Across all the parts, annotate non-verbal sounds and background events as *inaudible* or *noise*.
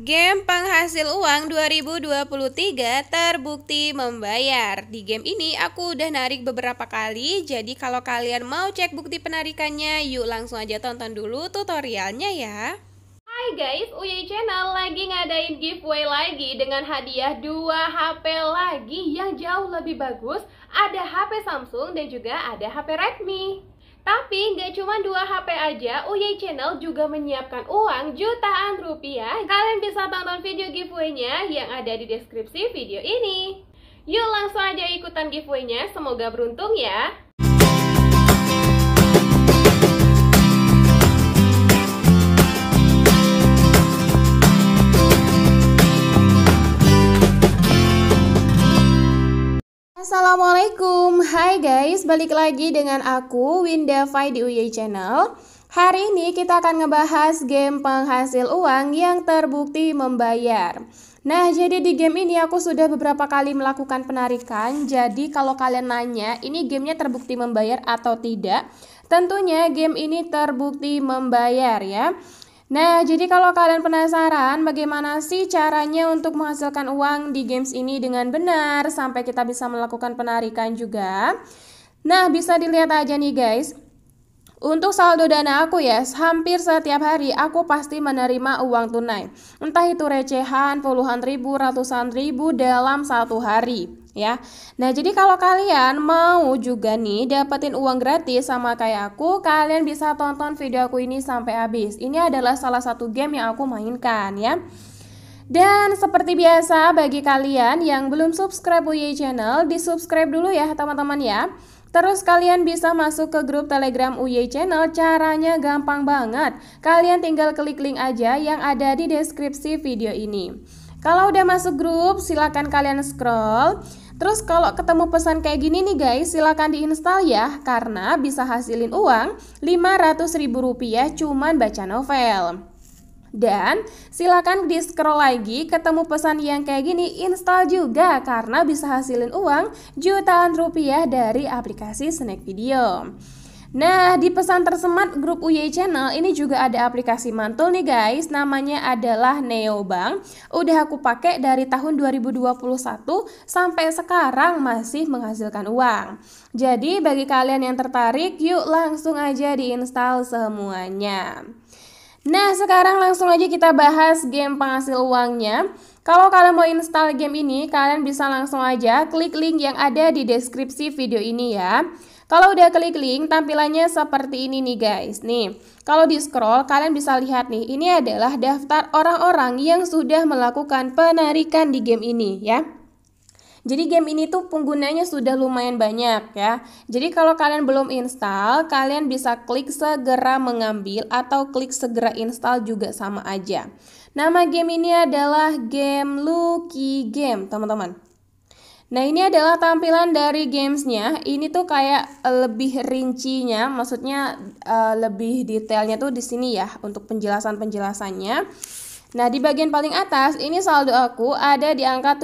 Game penghasil uang 2023 terbukti membayar. Di game ini aku udah narik beberapa kali, jadi kalau kalian mau cek bukti penarikannya, yuk langsung aja tonton dulu tutorialnya ya. Hai guys, UY Channel lagi ngadain giveaway lagi dengan hadiah 2 HP lagi yang jauh lebih bagus. Ada HP Samsung dan juga ada HP Redmi. Tapi nggak cuma dua HP aja, UY Channel juga menyiapkan uang jutaan rupiah. Kalian bisa tonton video giveaway-nya yang ada di deskripsi video ini. Yuk langsung aja ikutan giveaway-nya, semoga beruntung ya! Assalamualaikum Hai guys, balik lagi dengan aku Winda Fai di UY Channel Hari ini kita akan ngebahas game penghasil uang yang terbukti membayar Nah, jadi di game ini aku sudah beberapa kali melakukan penarikan Jadi kalau kalian nanya, ini gamenya terbukti membayar atau tidak Tentunya game ini terbukti membayar ya Nah, jadi kalau kalian penasaran bagaimana sih caranya untuk menghasilkan uang di games ini dengan benar sampai kita bisa melakukan penarikan juga. Nah, bisa dilihat aja nih guys. Untuk saldo dana aku ya, hampir setiap hari aku pasti menerima uang tunai. Entah itu recehan, puluhan ribu, ratusan ribu dalam satu hari ya. Nah, jadi kalau kalian mau juga nih dapetin uang gratis sama kayak aku, kalian bisa tonton video aku ini sampai habis. Ini adalah salah satu game yang aku mainkan ya. Dan seperti biasa bagi kalian yang belum subscribe UY Channel, di-subscribe dulu ya teman-teman ya. Terus kalian bisa masuk ke grup telegram UY Channel, caranya gampang banget. Kalian tinggal klik link aja yang ada di deskripsi video ini. Kalau udah masuk grup, silakan kalian scroll. Terus kalau ketemu pesan kayak gini nih guys, silakan diinstal ya karena bisa hasilin uang Rp500.000 cuman baca novel. Dan silakan di scroll lagi ketemu pesan yang kayak gini install juga karena bisa hasilin uang jutaan rupiah dari aplikasi Snack Video. Nah, di pesan tersemat grup UY Channel ini juga ada aplikasi mantul nih guys, namanya adalah Neobank. Udah aku pakai dari tahun 2021 sampai sekarang masih menghasilkan uang. Jadi bagi kalian yang tertarik, yuk langsung aja diinstal semuanya. Nah, sekarang langsung aja kita bahas game penghasil uangnya. Kalau kalian mau install game ini, kalian bisa langsung aja klik link yang ada di deskripsi video ini ya. Kalau udah klik-link, tampilannya seperti ini nih guys. Nih, kalau di scroll kalian bisa lihat nih, ini adalah daftar orang-orang yang sudah melakukan penarikan di game ini ya. Jadi game ini tuh penggunanya sudah lumayan banyak ya. Jadi kalau kalian belum install, kalian bisa klik segera mengambil atau klik segera install juga sama aja. Nama game ini adalah game Lucky Game, teman-teman. Nah ini adalah tampilan dari gamesnya. Ini tuh kayak eh, lebih rincinya, maksudnya eh, lebih detailnya tuh di sini ya untuk penjelasan penjelasannya. Nah, di bagian paling atas ini saldo aku ada di angka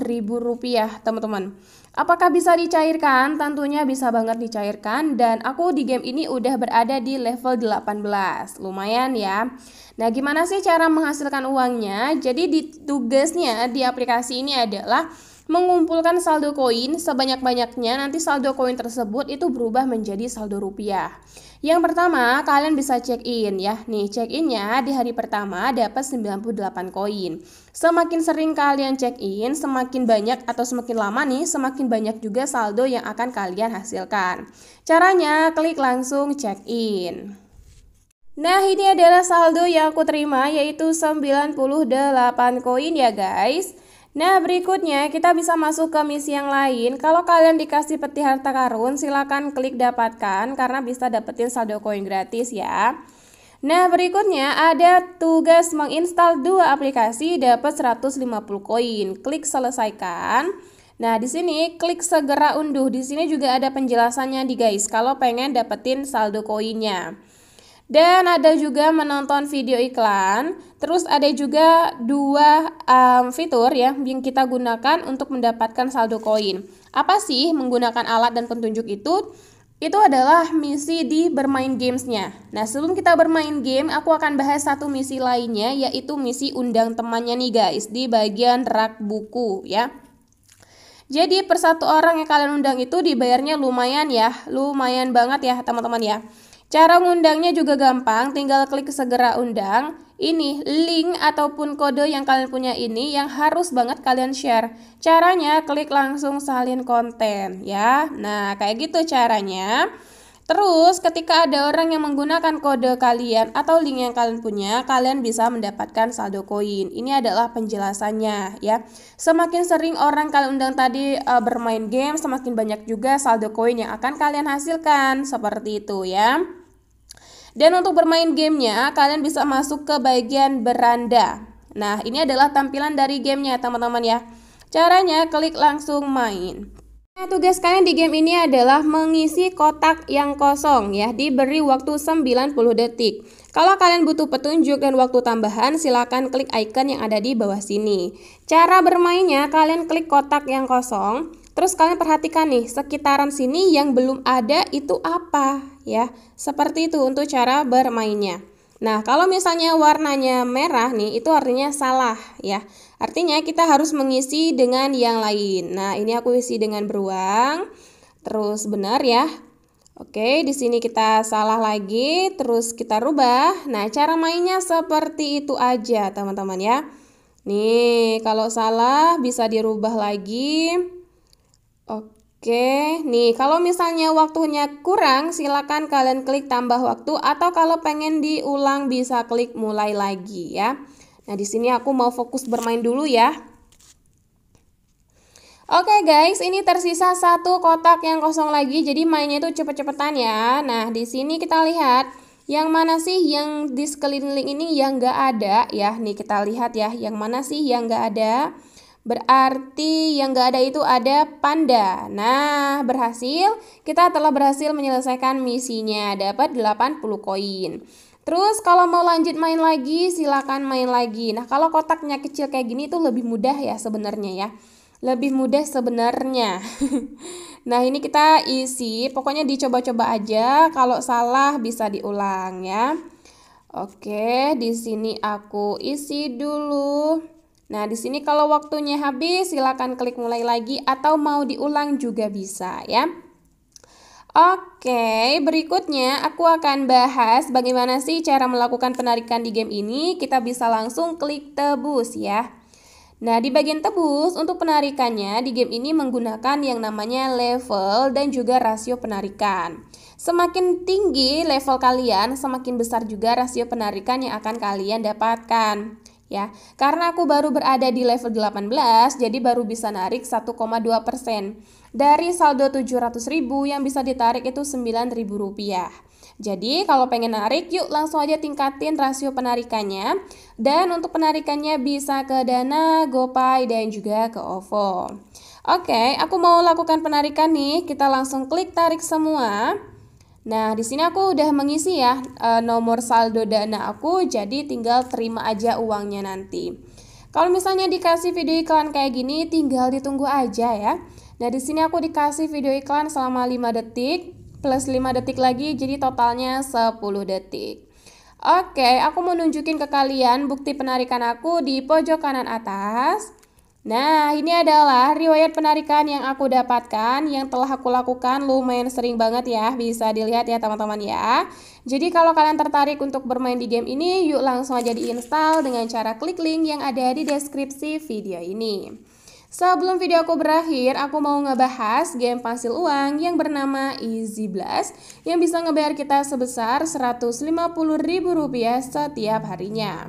ribu rupiah teman-teman. Apakah bisa dicairkan? Tentunya bisa banget dicairkan dan aku di game ini udah berada di level 18. Lumayan ya. Nah, gimana sih cara menghasilkan uangnya? Jadi di tugasnya di aplikasi ini adalah mengumpulkan saldo koin sebanyak-banyaknya nanti saldo koin tersebut itu berubah menjadi saldo rupiah. Yang pertama, kalian bisa check in ya. Nih, check innya di hari pertama dapat 98 koin. Semakin sering kalian check in, semakin banyak atau semakin lama nih, semakin banyak juga saldo yang akan kalian hasilkan. Caranya, klik langsung check in. Nah, ini adalah saldo yang aku terima yaitu 98 koin ya, guys. Nah, berikutnya kita bisa masuk ke misi yang lain. Kalau kalian dikasih peti harta karun, silakan klik dapatkan karena bisa dapetin saldo koin gratis ya. Nah, berikutnya ada tugas menginstal dua aplikasi dapat 150 koin. Klik selesaikan. Nah, di sini klik segera unduh. Di sini juga ada penjelasannya di guys kalau pengen dapetin saldo koinnya. Dan ada juga menonton video iklan. Terus ada juga dua um, fitur ya yang kita gunakan untuk mendapatkan saldo koin. Apa sih menggunakan alat dan petunjuk itu? Itu adalah misi di bermain gamesnya. Nah sebelum kita bermain game, aku akan bahas satu misi lainnya yaitu misi undang temannya nih guys di bagian rak buku ya. Jadi per satu orang yang kalian undang itu dibayarnya lumayan ya, lumayan banget ya teman-teman ya. Cara ngundangnya juga gampang, tinggal klik segera undang. Ini link ataupun kode yang kalian punya ini yang harus banget kalian share. Caranya klik langsung salin konten ya. Nah, kayak gitu caranya. Terus, ketika ada orang yang menggunakan kode kalian atau link yang kalian punya, kalian bisa mendapatkan saldo koin. Ini adalah penjelasannya ya. Semakin sering orang kalian undang tadi e, bermain game, semakin banyak juga saldo koin yang akan kalian hasilkan. Seperti itu ya. Dan untuk bermain gamenya, kalian bisa masuk ke bagian beranda. Nah, ini adalah tampilan dari gamenya teman-teman ya. Caranya klik langsung main. Nah, tugas kalian di game ini adalah mengisi kotak yang kosong ya, diberi waktu 90 detik. Kalau kalian butuh petunjuk dan waktu tambahan, silakan klik icon yang ada di bawah sini. Cara bermainnya, kalian klik kotak yang kosong, terus kalian perhatikan nih, sekitaran sini yang belum ada itu apa ya. Seperti itu untuk cara bermainnya. Nah, kalau misalnya warnanya merah nih, itu artinya salah ya. Artinya kita harus mengisi dengan yang lain. Nah, ini aku isi dengan beruang. Terus benar ya. Oke, di sini kita salah lagi, terus kita rubah. Nah, cara mainnya seperti itu aja, teman-teman ya. Nih, kalau salah bisa dirubah lagi. Oke. Oke, nih kalau misalnya waktunya kurang silakan kalian klik tambah waktu atau kalau pengen diulang bisa klik mulai lagi ya. Nah, di sini aku mau fokus bermain dulu ya. Oke guys, ini tersisa satu kotak yang kosong lagi, jadi mainnya itu cepet-cepetan ya. Nah, di sini kita lihat yang mana sih yang di sekeliling ini yang nggak ada ya. Nih kita lihat ya, yang mana sih yang nggak ada. Berarti yang gak ada itu ada panda. Nah, berhasil. Kita telah berhasil menyelesaikan misinya. Dapat 80 koin. Terus kalau mau lanjut main lagi, silakan main lagi. Nah, kalau kotaknya kecil kayak gini itu lebih mudah ya sebenarnya ya. Lebih mudah sebenarnya. *laughs* nah, ini kita isi. Pokoknya dicoba-coba aja. Kalau salah bisa diulang ya. Oke, di sini aku isi dulu. Nah, di sini kalau waktunya habis, silakan klik mulai lagi atau mau diulang juga bisa ya. Oke, berikutnya aku akan bahas bagaimana sih cara melakukan penarikan di game ini. Kita bisa langsung klik tebus ya. Nah, di bagian tebus untuk penarikannya di game ini menggunakan yang namanya level dan juga rasio penarikan. Semakin tinggi level kalian, semakin besar juga rasio penarikan yang akan kalian dapatkan ya. Karena aku baru berada di level 18, jadi baru bisa narik 1,2%. Dari saldo 700.000 yang bisa ditarik itu 9.000 rupiah. Jadi kalau pengen narik yuk langsung aja tingkatin rasio penarikannya dan untuk penarikannya bisa ke Dana, GoPay dan juga ke OVO. Oke, aku mau lakukan penarikan nih. Kita langsung klik tarik semua. Nah, di sini aku udah mengisi ya e, nomor saldo dana aku, jadi tinggal terima aja uangnya nanti. Kalau misalnya dikasih video iklan kayak gini, tinggal ditunggu aja ya. Nah, di sini aku dikasih video iklan selama 5 detik plus 5 detik lagi, jadi totalnya 10 detik. Oke, aku mau nunjukin ke kalian bukti penarikan aku di pojok kanan atas. Nah, ini adalah riwayat penarikan yang aku dapatkan yang telah aku lakukan lumayan sering banget ya, bisa dilihat ya teman-teman ya. Jadi kalau kalian tertarik untuk bermain di game ini, yuk langsung aja diinstal dengan cara klik link yang ada di deskripsi video ini. Sebelum video aku berakhir, aku mau ngebahas game hasil uang yang bernama Easy Blast yang bisa ngebayar kita sebesar Rp150.000 setiap harinya.